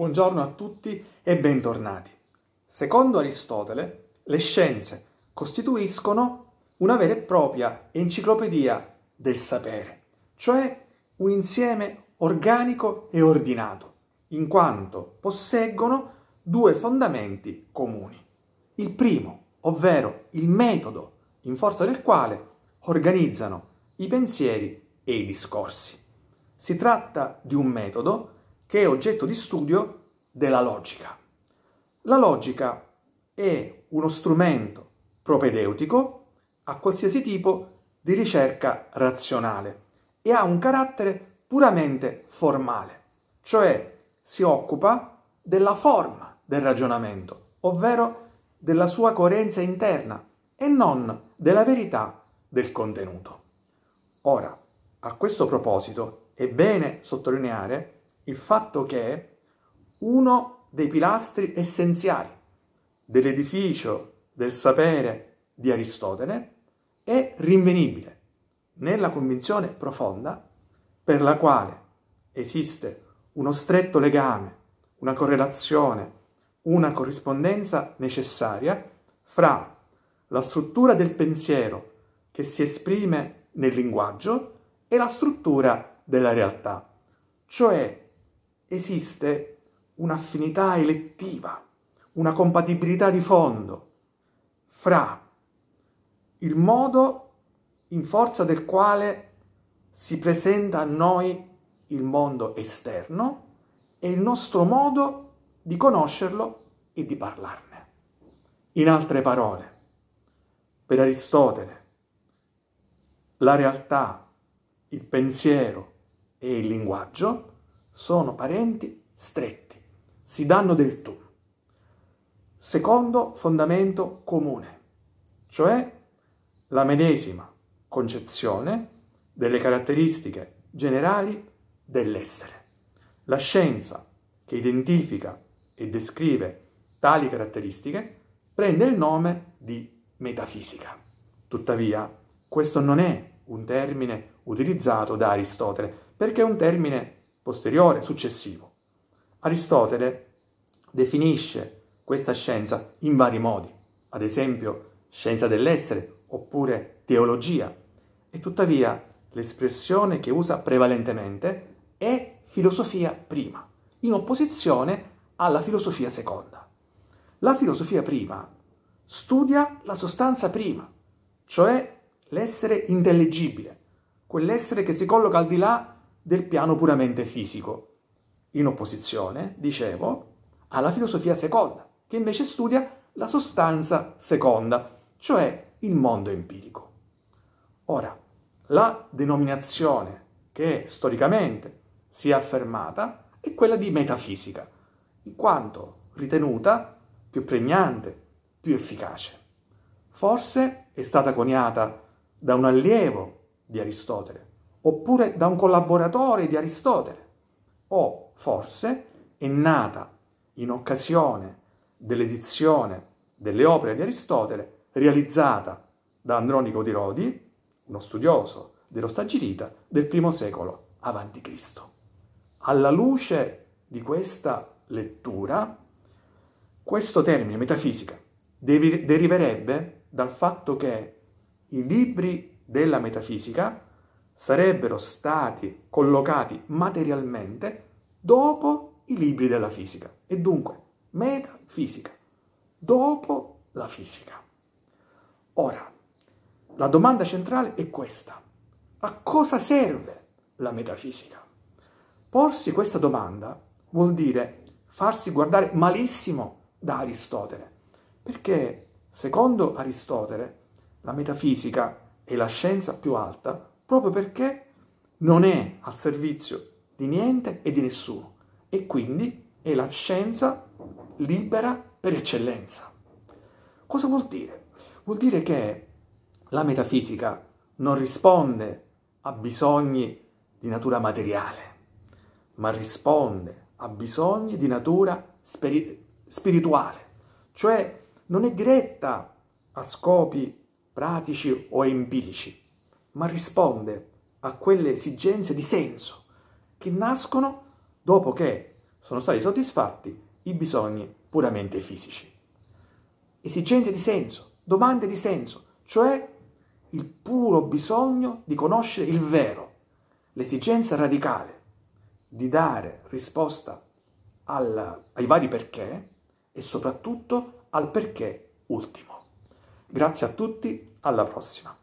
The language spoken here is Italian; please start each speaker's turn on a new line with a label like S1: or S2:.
S1: Buongiorno a tutti e bentornati. Secondo Aristotele, le scienze costituiscono una vera e propria enciclopedia del sapere, cioè un insieme organico e ordinato, in quanto posseggono due fondamenti comuni. Il primo, ovvero il metodo in forza del quale organizzano i pensieri e i discorsi. Si tratta di un metodo che è oggetto di studio della logica. La logica è uno strumento propedeutico a qualsiasi tipo di ricerca razionale e ha un carattere puramente formale, cioè si occupa della forma del ragionamento, ovvero della sua coerenza interna e non della verità del contenuto. Ora, a questo proposito è bene sottolineare il fatto che uno dei pilastri essenziali dell'edificio del sapere di Aristotele è rinvenibile nella convinzione profonda per la quale esiste uno stretto legame, una correlazione, una corrispondenza necessaria fra la struttura del pensiero che si esprime nel linguaggio e la struttura della realtà, cioè esiste un'affinità elettiva, una compatibilità di fondo fra il modo in forza del quale si presenta a noi il mondo esterno e il nostro modo di conoscerlo e di parlarne. In altre parole, per Aristotele, la realtà, il pensiero e il linguaggio sono parenti stretti, si danno del tu. Secondo fondamento comune, cioè la medesima concezione delle caratteristiche generali dell'essere. La scienza che identifica e descrive tali caratteristiche prende il nome di metafisica. Tuttavia, questo non è un termine utilizzato da Aristotele, perché è un termine posteriore, successivo. Aristotele definisce questa scienza in vari modi, ad esempio scienza dell'essere oppure teologia, e tuttavia l'espressione che usa prevalentemente è filosofia prima, in opposizione alla filosofia seconda. La filosofia prima studia la sostanza prima, cioè l'essere intellegibile, quell'essere che si colloca al di là del piano puramente fisico, in opposizione, dicevo, alla filosofia seconda, che invece studia la sostanza seconda, cioè il mondo empirico. Ora, la denominazione che storicamente si è affermata è quella di metafisica, in quanto ritenuta più pregnante, più efficace. Forse è stata coniata da un allievo di Aristotele, oppure da un collaboratore di Aristotele, o forse è nata in occasione dell'edizione delle opere di Aristotele realizzata da Andronico di Rodi, uno studioso dello Stagirita, del primo secolo a.C. Alla luce di questa lettura, questo termine metafisica deriverebbe dal fatto che i libri della metafisica sarebbero stati collocati materialmente dopo i libri della fisica e dunque metafisica, dopo la fisica. Ora, la domanda centrale è questa. A cosa serve la metafisica? Porsi questa domanda vuol dire farsi guardare malissimo da Aristotele, perché secondo Aristotele la metafisica è la scienza più alta proprio perché non è al servizio di niente e di nessuno e quindi è la scienza libera per eccellenza. Cosa vuol dire? Vuol dire che la metafisica non risponde a bisogni di natura materiale, ma risponde a bisogni di natura spiri spirituale, cioè non è diretta a scopi pratici o empirici, ma risponde a quelle esigenze di senso che nascono dopo che sono stati soddisfatti i bisogni puramente fisici. Esigenze di senso, domande di senso, cioè il puro bisogno di conoscere il vero, l'esigenza radicale di dare risposta al, ai vari perché e soprattutto al perché ultimo. Grazie a tutti, alla prossima.